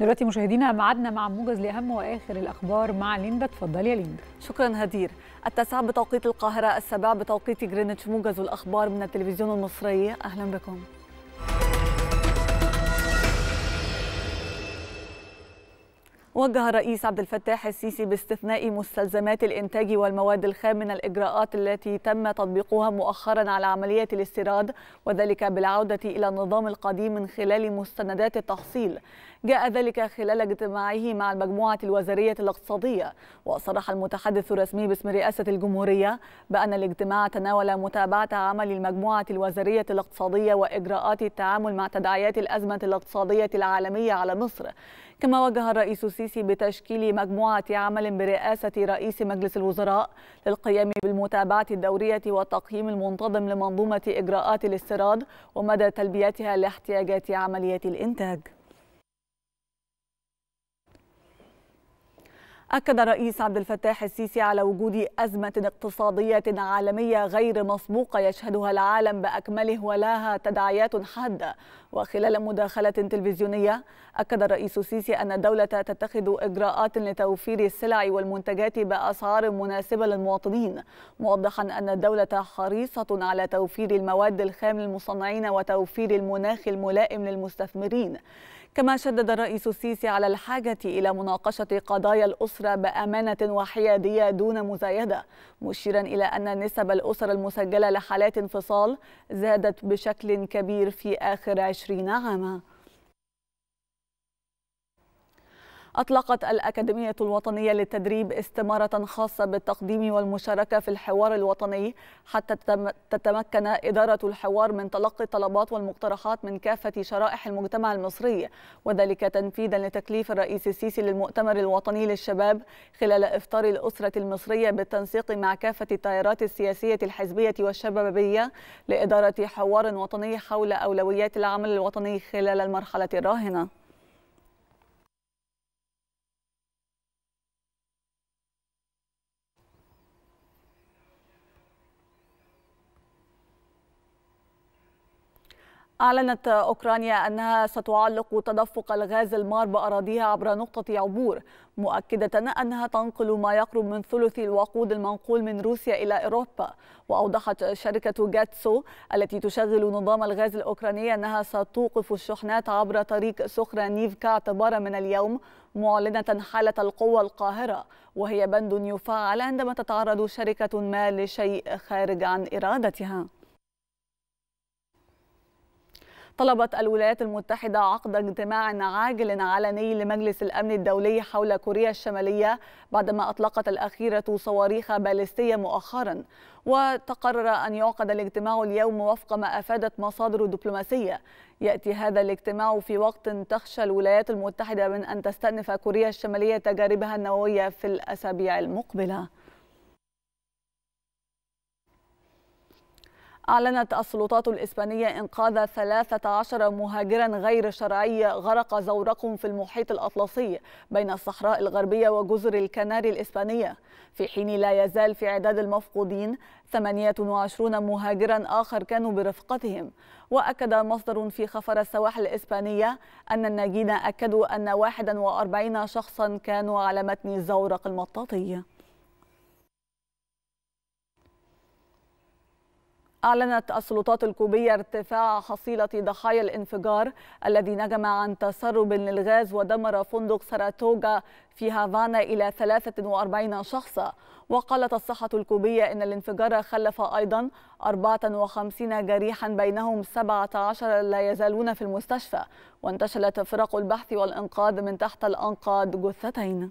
دلوقتي مشاهدينا معادنا مع موجز لاهم واخر الاخبار مع ليندا تفضل يا ليندا شكرا هدير التاسعة بتوقيت القاهرة السابعة بتوقيت جرينتش موجز والاخبار من التلفزيون المصري اهلا بكم وجه الرئيس عبد الفتاح السيسي باستثناء مستلزمات الانتاج والمواد الخام من الاجراءات التي تم تطبيقها مؤخرا على عمليه الاستيراد وذلك بالعوده الى النظام القديم من خلال مستندات التحصيل جاء ذلك خلال اجتماعه مع المجموعة الوزارية الاقتصادية وصرح المتحدث الرسمي باسم رئاسة الجمهورية بأن الاجتماع تناول متابعة عمل المجموعة الوزارية الاقتصادية وإجراءات التعامل مع تداعيات الأزمة الاقتصادية العالمية على مصر كما وجه الرئيس السيسي بتشكيل مجموعة عمل برئاسة رئيس مجلس الوزراء للقيام بالمتابعة الدورية والتقييم المنتظم لمنظومة إجراءات الاستيراد ومدى تلبيتها لاحتياجات عملية الإنتاج أكد الرئيس عبد الفتاح السيسي على وجود أزمة اقتصادية عالمية غير مسبوقة يشهدها العالم بأكمله ولها تداعيات حادة وخلال مداخلة تلفزيونية أكد الرئيس السيسي أن الدولة تتخذ إجراءات لتوفير السلع والمنتجات بأسعار مناسبة للمواطنين موضحا أن الدولة حريصة على توفير المواد الخام للمصنعين وتوفير المناخ الملائم للمستثمرين كما شدد الرئيس السيسي على الحاجة إلى مناقشة قضايا الأسرة بأمانة وحيادية دون مزايدة مشيرا إلى أن نسب الأسر المسجلة لحالات انفصال زادت بشكل كبير في آخر عشرين عاماً أطلقت الأكاديمية الوطنية للتدريب استمارة خاصة بالتقديم والمشاركة في الحوار الوطني حتى تتمكن إدارة الحوار من تلقي الطلبات والمقترحات من كافة شرائح المجتمع المصري وذلك تنفيذا لتكليف الرئيس السيسي للمؤتمر الوطني للشباب خلال إفطار الأسرة المصرية بالتنسيق مع كافة التيارات السياسية الحزبية والشبابية لإدارة حوار وطني حول أولويات العمل الوطني خلال المرحلة الراهنة أعلنت أوكرانيا أنها ستعلق تدفق الغاز المار بأراضيها عبر نقطة عبور مؤكدة أنها تنقل ما يقرب من ثلث الوقود المنقول من روسيا إلى أوروبا وأوضحت شركة جاتسو التي تشغل نظام الغاز الأوكراني أنها ستوقف الشحنات عبر طريق سخرة نيفكا اعتبارا من اليوم معلنة حالة القوة القاهرة وهي بند يفعل عندما تتعرض شركة ما لشيء خارج عن إرادتها طلبت الولايات المتحدة عقد اجتماع عاجل علني لمجلس الأمن الدولي حول كوريا الشمالية بعدما أطلقت الأخيرة صواريخ باليستية مؤخرا وتقرر أن يعقد الاجتماع اليوم وفق ما أفادت مصادر دبلوماسية يأتي هذا الاجتماع في وقت تخشى الولايات المتحدة من أن تستأنف كوريا الشمالية تجاربها النووية في الأسابيع المقبلة أعلنت السلطات الإسبانية إنقاذ 13 مهاجرا غير شرعي غرق زورقهم في المحيط الأطلسي بين الصحراء الغربية وجزر الكناري الإسبانية في حين لا يزال في عداد المفقودين 28 مهاجرا آخر كانوا برفقتهم وأكد مصدر في خفر السواحل الإسبانية أن الناجين أكدوا أن 41 شخصا كانوا على متن الزورق المطاطي أعلنت السلطات الكوبية ارتفاع حصيلة ضحايا الانفجار الذي نجم عن تسرب للغاز ودمر فندق ساراتوجا في هافانا إلى 43 شخصا وقالت الصحة الكوبية إن الانفجار خلف أيضا 54 جريحا بينهم 17 لا يزالون في المستشفى وانتشلت فرق البحث والإنقاذ من تحت الأنقاض جثتين